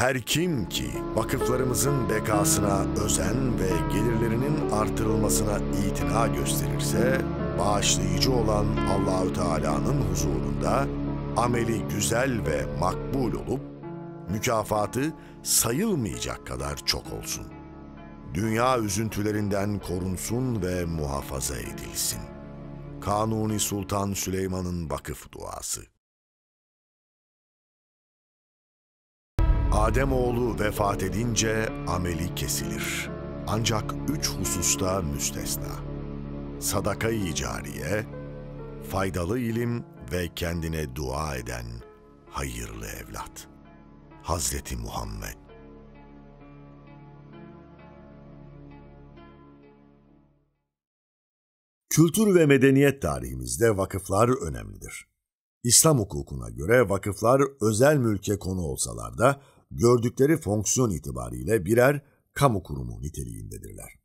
Her kim ki vakıflarımızın bekasına özen ve gelirlerinin artırılmasına itina gösterirse, bağışlayıcı olan Allahü Teala'nın huzurunda ameli güzel ve makbul olup mükafatı sayılmayacak kadar çok olsun. Dünya üzüntülerinden korunsun ve muhafaza edilsin. Kanuni Sultan Süleyman'ın vakıf duası. Adem oğlu vefat edince ameli kesilir. Ancak üç hususta müstesna. Sadaka-i cariye, faydalı ilim ve kendine dua eden hayırlı evlat. Hazreti Muhammed Kültür ve medeniyet tarihimizde vakıflar önemlidir. İslam hukukuna göre vakıflar özel mülke konu olsalar da gördükleri fonksiyon itibariyle birer kamu kurumu niteliğindedirler.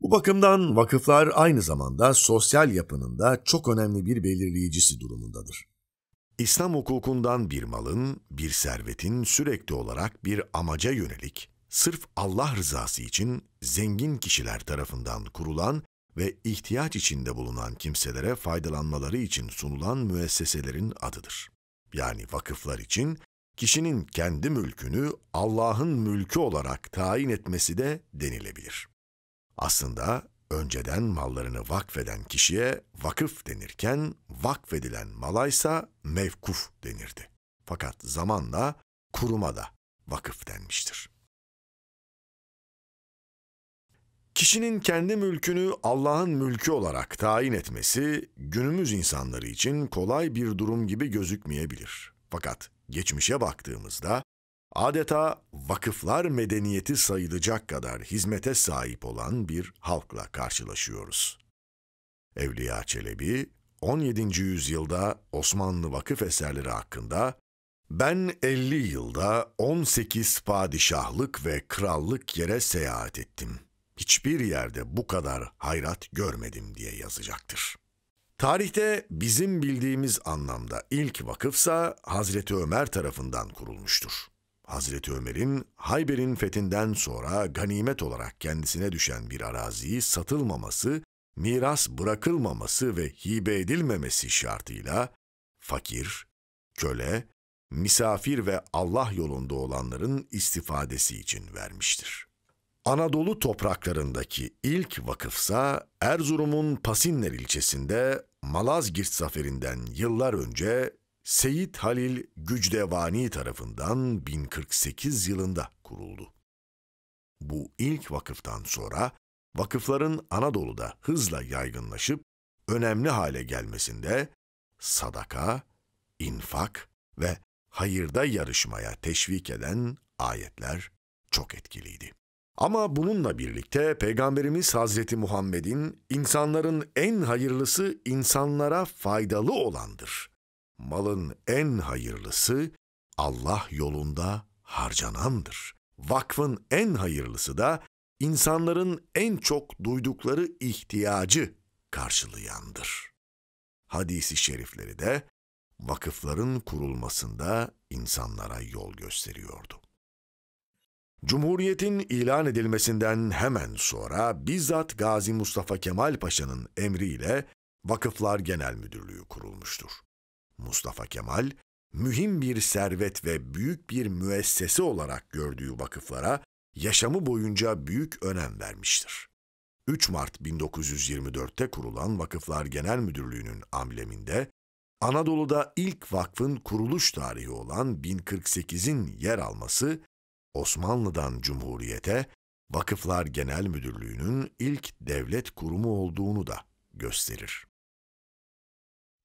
Bu bakımdan vakıflar aynı zamanda sosyal yapının da çok önemli bir belirleyicisi durumundadır. İslam hukukundan bir malın, bir servetin sürekli olarak bir amaca yönelik, sırf Allah rızası için zengin kişiler tarafından kurulan ve ihtiyaç içinde bulunan kimselere faydalanmaları için sunulan müesseselerin adıdır. Yani vakıflar için kişinin kendi mülkünü Allah'ın mülkü olarak tayin etmesi de denilebilir. Aslında önceden mallarını vakfeden kişiye vakıf denirken vakfedilen malaysa mevkuf denirdi. Fakat zamanla kuruma da vakıf denmiştir. Kişinin kendi mülkünü Allah'ın mülkü olarak tayin etmesi günümüz insanları için kolay bir durum gibi gözükmeyebilir. Fakat geçmişe baktığımızda adeta vakıflar medeniyeti sayılacak kadar hizmete sahip olan bir halkla karşılaşıyoruz. Evliya Çelebi 17. yüzyılda Osmanlı vakıf eserleri hakkında ben 50 yılda 18 padişahlık ve krallık yere seyahat ettim. Hiçbir yerde bu kadar hayrat görmedim diye yazacaktır. Tarihte bizim bildiğimiz anlamda ilk vakıfsa Hazreti Ömer tarafından kurulmuştur. Hazreti Ömer'in Hayber'in fethinden sonra ganimet olarak kendisine düşen bir araziyi satılmaması, miras bırakılmaması ve hibe edilmemesi şartıyla fakir, köle, misafir ve Allah yolunda olanların istifadesi için vermiştir. Anadolu topraklarındaki ilk vakıfsa Erzurum'un Pasinler ilçesinde Malazgirt zaferinden yıllar önce Seyit Halil Gücdevani tarafından 1048 yılında kuruldu. Bu ilk vakıftan sonra vakıfların Anadolu'da hızla yaygınlaşıp önemli hale gelmesinde sadaka, infak ve hayırda yarışmaya teşvik eden ayetler çok etkiliydi. Ama bununla birlikte Peygamberimiz Hazreti Muhammed'in insanların en hayırlısı insanlara faydalı olandır. Malın en hayırlısı Allah yolunda harcanandır. Vakfın en hayırlısı da insanların en çok duydukları ihtiyacı karşılayandır. Hadisi şerifleri de vakıfların kurulmasında insanlara yol gösteriyordu. Cumhuriyetin ilan edilmesinden hemen sonra bizzat Gazi Mustafa Kemal Paşa'nın emriyle Vakıflar Genel Müdürlüğü kurulmuştur. Mustafa Kemal, mühim bir servet ve büyük bir müessese olarak gördüğü vakıflara yaşamı boyunca büyük önem vermiştir. 3 Mart 1924'te kurulan Vakıflar Genel Müdürlüğü'nün ambleminde Anadolu'da ilk vakfın kuruluş tarihi olan 1048'in yer alması Osmanlı'dan Cumhuriyete Vakıflar Genel Müdürlüğü'nün ilk devlet kurumu olduğunu da gösterir.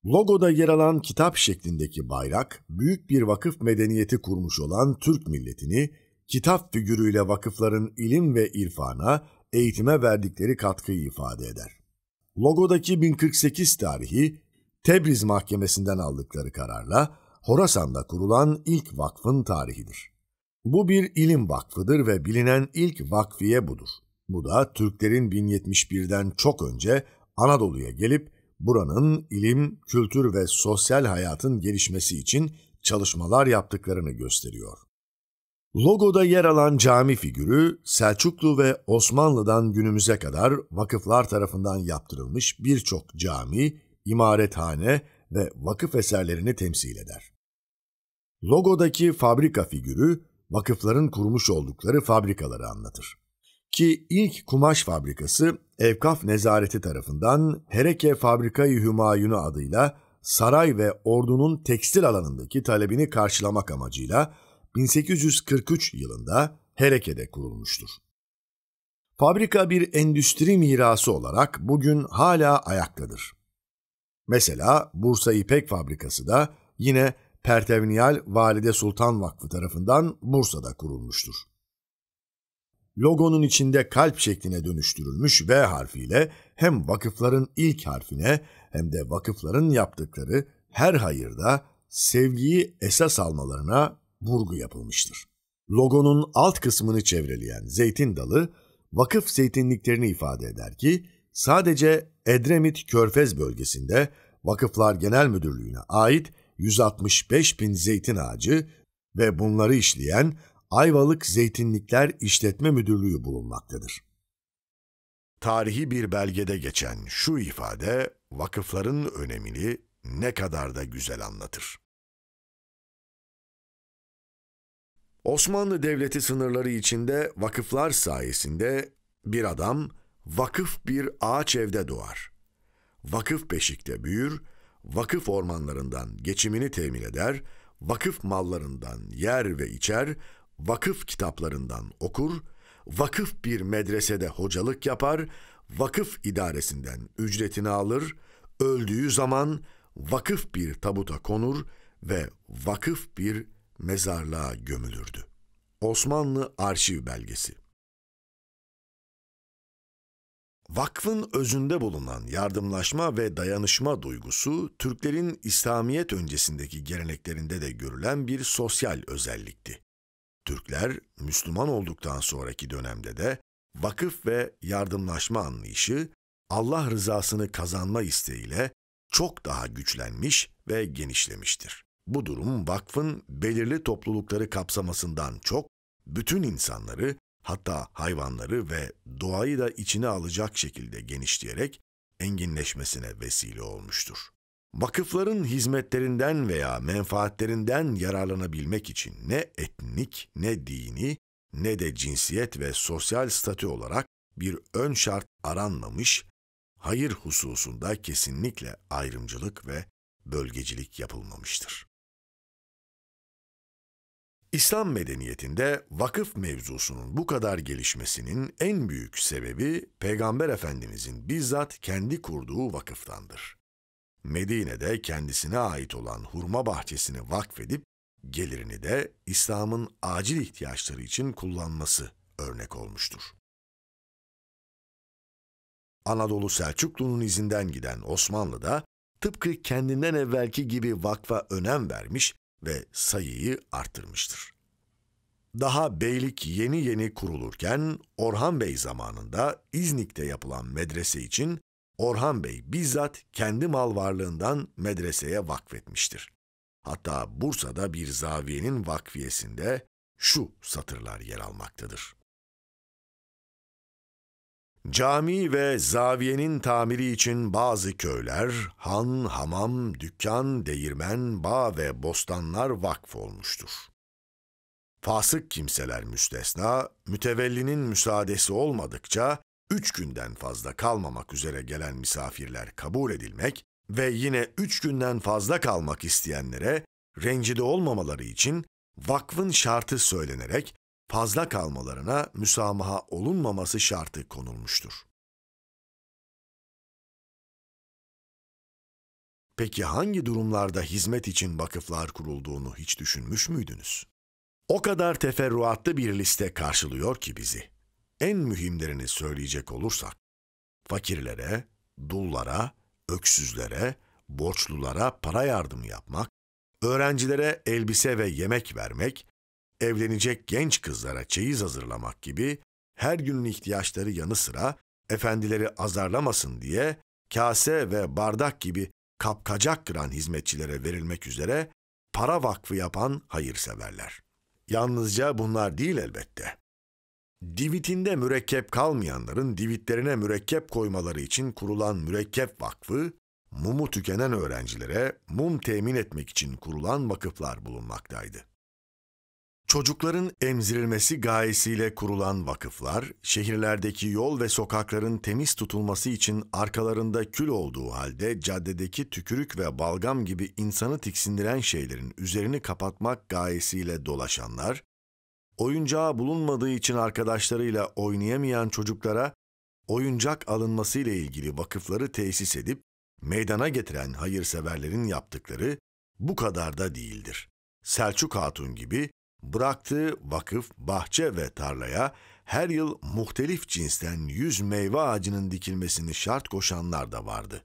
Logoda yer alan kitap şeklindeki bayrak, büyük bir vakıf medeniyeti kurmuş olan Türk milletini, kitap figürüyle vakıfların ilim ve irfana, eğitime verdikleri katkıyı ifade eder. Logodaki 1048 tarihi, Tebriz Mahkemesi'nden aldıkları kararla Horasan'da kurulan ilk vakfın tarihidir. Bu bir ilim vakfıdır ve bilinen ilk vakfiye budur. Bu da Türklerin 1071'den çok önce Anadolu'ya gelip buranın ilim, kültür ve sosyal hayatın gelişmesi için çalışmalar yaptıklarını gösteriyor. Logoda yer alan cami figürü Selçuklu ve Osmanlı'dan günümüze kadar vakıflar tarafından yaptırılmış birçok cami, imarethane ve vakıf eserlerini temsil eder. Logodaki fabrika figürü vakıfların kurmuş oldukları fabrikaları anlatır. Ki ilk kumaş fabrikası Evkaf Nezareti tarafından Hereke Fabrikayı Hümayunu adıyla saray ve ordunun tekstil alanındaki talebini karşılamak amacıyla 1843 yılında Hereke'de kurulmuştur. Fabrika bir endüstri mirası olarak bugün hala ayaktadır. Mesela Bursa İpek Fabrikası da yine Pertevniyal Valide Sultan Vakfı tarafından Bursa'da kurulmuştur. Logonun içinde kalp şekline dönüştürülmüş V harfiyle hem vakıfların ilk harfine hem de vakıfların yaptıkları her hayırda sevgiyi esas almalarına vurgu yapılmıştır. Logonun alt kısmını çevreleyen zeytin dalı, vakıf zeytinliklerini ifade eder ki, sadece Edremit Körfez bölgesinde Vakıflar Genel Müdürlüğü'ne ait 165 bin zeytin ağacı ve bunları işleyen Ayvalık Zeytinlikler İşletme Müdürlüğü bulunmaktadır. Tarihi bir belgede geçen şu ifade vakıfların önemini ne kadar da güzel anlatır. Osmanlı Devleti sınırları içinde vakıflar sayesinde bir adam vakıf bir ağaç evde doğar. Vakıf beşikte büyür vakıf ormanlarından geçimini temin eder, vakıf mallarından yer ve içer, vakıf kitaplarından okur, vakıf bir medresede hocalık yapar, vakıf idaresinden ücretini alır, öldüğü zaman vakıf bir tabuta konur ve vakıf bir mezarlığa gömülürdü. Osmanlı Arşiv Belgesi Vakfın özünde bulunan yardımlaşma ve dayanışma duygusu Türklerin İslamiyet öncesindeki geleneklerinde de görülen bir sosyal özellikti. Türkler Müslüman olduktan sonraki dönemde de vakıf ve yardımlaşma anlayışı Allah rızasını kazanma isteğiyle çok daha güçlenmiş ve genişlemiştir. Bu durum vakfın belirli toplulukları kapsamasından çok bütün insanları hatta hayvanları ve doğayı da içine alacak şekilde genişleyerek enginleşmesine vesile olmuştur. Vakıfların hizmetlerinden veya menfaatlerinden yararlanabilmek için ne etnik, ne dini, ne de cinsiyet ve sosyal statü olarak bir ön şart aranmamış, hayır hususunda kesinlikle ayrımcılık ve bölgecilik yapılmamıştır. İslam medeniyetinde vakıf mevzusunun bu kadar gelişmesinin en büyük sebebi Peygamber Efendimizin bizzat kendi kurduğu vakıftandır. Medine'de kendisine ait olan hurma bahçesini vakfedip gelirini de İslam'ın acil ihtiyaçları için kullanması örnek olmuştur. Anadolu Selçuklu'nun izinden giden Osmanlı da tıpkı kendinden evvelki gibi vakfa önem vermiş ve sayıyı arttırmıştır. Daha beylik yeni yeni kurulurken Orhan Bey zamanında İznik'te yapılan medrese için Orhan Bey bizzat kendi mal varlığından medreseye vakfetmiştir. Hatta Bursa'da bir zaviyenin vakfiyesinde şu satırlar yer almaktadır. Cami ve zaviyenin tamiri için bazı köyler, han, hamam, dükkan, değirmen, bağ ve bostanlar vakf olmuştur. Fasık kimseler müstesna, mütevellinin müsaadesi olmadıkça üç günden fazla kalmamak üzere gelen misafirler kabul edilmek ve yine üç günden fazla kalmak isteyenlere rencide olmamaları için vakfın şartı söylenerek fazla kalmalarına müsamaha olunmaması şartı konulmuştur. Peki hangi durumlarda hizmet için vakıflar kurulduğunu hiç düşünmüş müydünüz? O kadar teferruatlı bir liste karşılıyor ki bizi. En mühimlerini söyleyecek olursak, fakirlere, dullara, öksüzlere, borçlulara para yardım yapmak, öğrencilere elbise ve yemek vermek, evlenecek genç kızlara çeyiz hazırlamak gibi her günün ihtiyaçları yanı sıra efendileri azarlamasın diye kase ve bardak gibi kapkacak kıran hizmetçilere verilmek üzere para vakfı yapan hayırseverler. Yalnızca bunlar değil elbette. Divitinde mürekkep kalmayanların divitlerine mürekkep koymaları için kurulan mürekkep vakfı, mumu tükenen öğrencilere mum temin etmek için kurulan vakıflar bulunmaktaydı. Çocukların emzirilmesi gayesiyle kurulan vakıflar, şehirlerdeki yol ve sokakların temiz tutulması için arkalarında kül olduğu halde caddedeki tükürük ve balgam gibi insanı tiksindiren şeylerin üzerini kapatmak gayesiyle dolaşanlar, oyuncağı bulunmadığı için arkadaşlarıyla oynayamayan çocuklara oyuncak alınması ile ilgili vakıfları tesis edip meydana getiren hayırseverlerin yaptıkları bu kadar da değildir. Selçuk Hatun gibi Bıraktığı vakıf, bahçe ve tarlaya her yıl muhtelif cinsten yüz meyve ağacının dikilmesini şart koşanlar da vardı.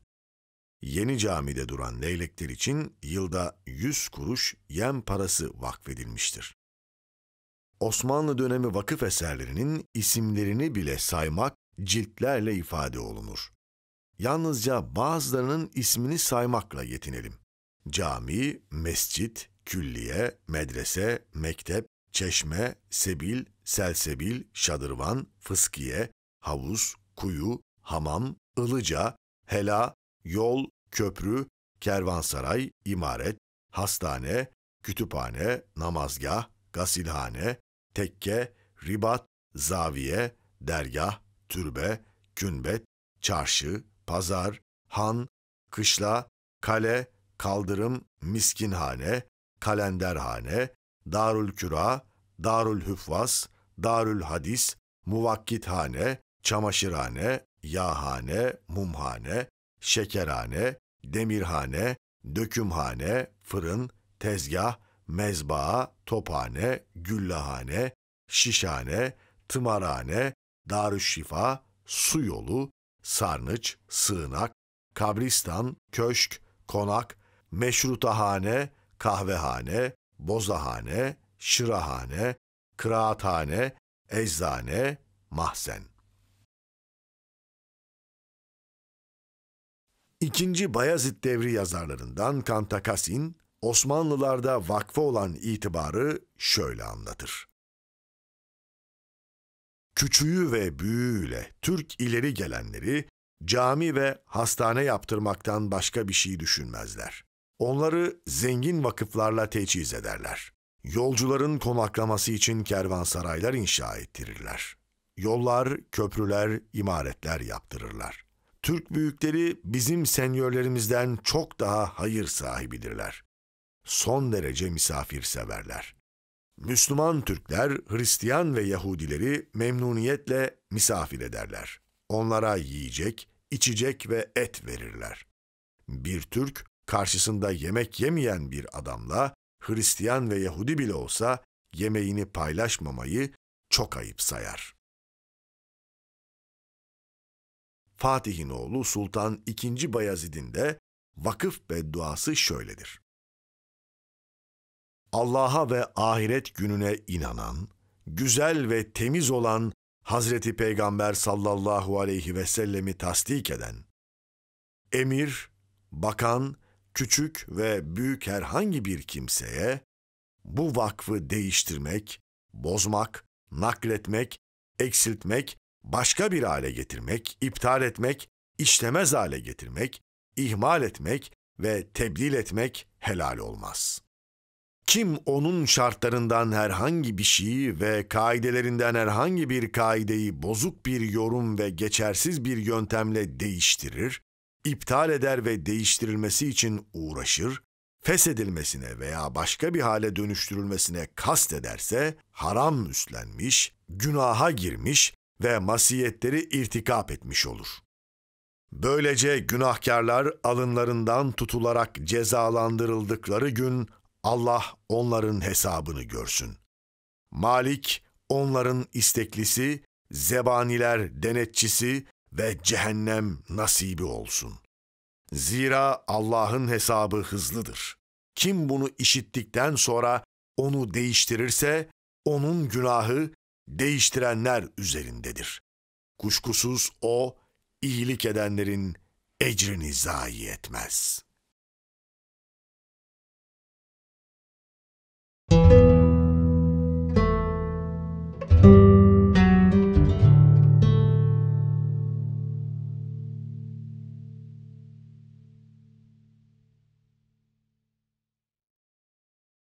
Yeni camide duran leylekler için yılda 100 kuruş yem parası vakfedilmiştir. Osmanlı dönemi vakıf eserlerinin isimlerini bile saymak ciltlerle ifade olunur. Yalnızca bazılarının ismini saymakla yetinelim. Cami, mescit, külliye, medrese, mektep, çeşme, sebil, selsebil, şadırvan, fıskiye, havuz, kuyu, hamam, ılıca, hela, yol, köprü, kervansaray, imaret, hastane, kütüphane, namazgah, gasilhane, tekke, ribat, zaviye, dergah, türbe, künbet, çarşı, pazar, han, kışla, kale, kaldırım, miskinhane, Kalenderhane, Darül Küra, Darül Hüfvas, Darül Hadis, Muvakkithane, Çamaşırhane, Yahane, Mumhane, Şekerhane, Demirhane, Dökümhane, Fırın, Tezgah, Mezbaa, Tophane, Güllahane, Şişhane, Tımarhane, Darüşşifa, Su Yolu, Sarnıç, Sığınak, Kabristan, Köşk, Konak, Meşrutahane, kahvehane, bozahane, şırahane, kıraathane, eczane, mahzen. İkinci Bayezid devri yazarlarından Kantakasin, Osmanlılarda vakfı olan itibarı şöyle anlatır. Küçüğü ve büyüğüyle Türk ileri gelenleri cami ve hastane yaptırmaktan başka bir şey düşünmezler. Onları zengin vakıflarla teçhiz ederler. Yolcuların konaklaması için kervansaraylar inşa ettirirler. Yollar, köprüler, imaretler yaptırırlar. Türk büyükleri bizim senyörlerimizden çok daha hayır sahibidirler. Son derece misafirseverler. Müslüman Türkler, Hristiyan ve Yahudileri memnuniyetle misafir ederler. Onlara yiyecek, içecek ve et verirler. Bir Türk karşısında yemek yemeyen bir adamla Hristiyan ve Yahudi bile olsa yemeğini paylaşmamayı çok ayıp sayar. Fatih'in oğlu Sultan II. Bayezid'in de vakıf bedduası şöyledir. Allah'a ve ahiret gününe inanan, güzel ve temiz olan Hazreti Peygamber sallallahu aleyhi ve sellemi tasdik eden, emir, bakan küçük ve büyük herhangi bir kimseye bu vakfı değiştirmek, bozmak, nakletmek, eksiltmek, başka bir hale getirmek, iptal etmek, işlemez hale getirmek, ihmal etmek ve tebdil etmek helal olmaz. Kim onun şartlarından herhangi bir şeyi ve kaidelerinden herhangi bir kaideyi bozuk bir yorum ve geçersiz bir yöntemle değiştirir, iptal eder ve değiştirilmesi için uğraşır, feshedilmesine veya başka bir hale dönüştürülmesine kast ederse, haram üstlenmiş, günaha girmiş ve masiyetleri irtikap etmiş olur. Böylece günahkarlar alınlarından tutularak cezalandırıldıkları gün Allah onların hesabını görsün. Malik onların isteklisi, zebaniler denetçisi, ve cehennem nasibi olsun. Zira Allah'ın hesabı hızlıdır. Kim bunu işittikten sonra onu değiştirirse, onun günahı değiştirenler üzerindedir. Kuşkusuz o, iyilik edenlerin ecrini zayi etmez.''